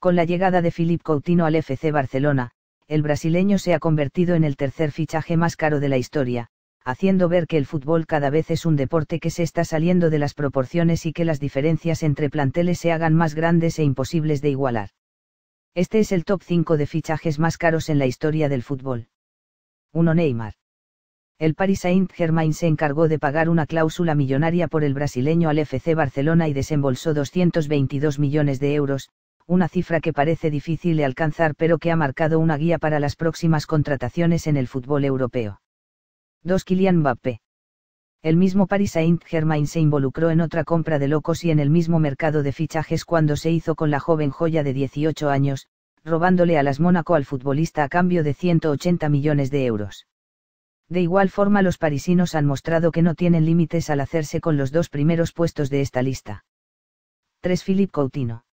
Con la llegada de Philippe Coutinho al FC Barcelona, el brasileño se ha convertido en el tercer fichaje más caro de la historia, haciendo ver que el fútbol cada vez es un deporte que se está saliendo de las proporciones y que las diferencias entre planteles se hagan más grandes e imposibles de igualar. Este es el top 5 de fichajes más caros en la historia del fútbol. 1. Neymar. El Paris Saint-Germain se encargó de pagar una cláusula millonaria por el brasileño al FC Barcelona y desembolsó 222 millones de euros, una cifra que parece difícil de alcanzar pero que ha marcado una guía para las próximas contrataciones en el fútbol europeo. 2. Kylian Mbappé. El mismo Paris Saint-Germain se involucró en otra compra de locos y en el mismo mercado de fichajes cuando se hizo con la joven joya de 18 años, robándole a las Mónaco al futbolista a cambio de 180 millones de euros. De igual forma los parisinos han mostrado que no tienen límites al hacerse con los dos primeros puestos de esta lista. 3. Philippe Coutinho.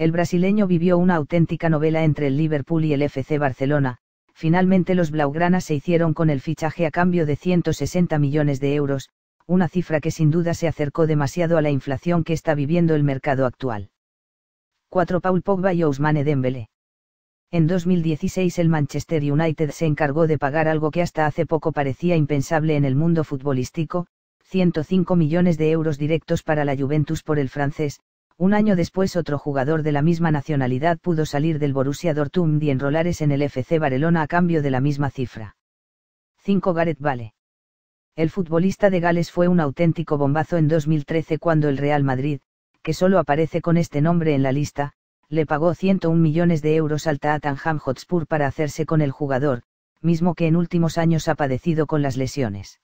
El brasileño vivió una auténtica novela entre el Liverpool y el FC Barcelona, finalmente los Blaugranas se hicieron con el fichaje a cambio de 160 millones de euros, una cifra que sin duda se acercó demasiado a la inflación que está viviendo el mercado actual. 4. Paul Pogba y Ousmane Dembele. En 2016 el Manchester United se encargó de pagar algo que hasta hace poco parecía impensable en el mundo futbolístico, 105 millones de euros directos para la Juventus por el francés, un año después otro jugador de la misma nacionalidad pudo salir del Borussia Dortmund y enrolarse en el FC Barcelona a cambio de la misma cifra. 5 Gareth Bale. El futbolista de Gales fue un auténtico bombazo en 2013 cuando el Real Madrid, que solo aparece con este nombre en la lista, le pagó 101 millones de euros al Tottenham Hotspur para hacerse con el jugador, mismo que en últimos años ha padecido con las lesiones.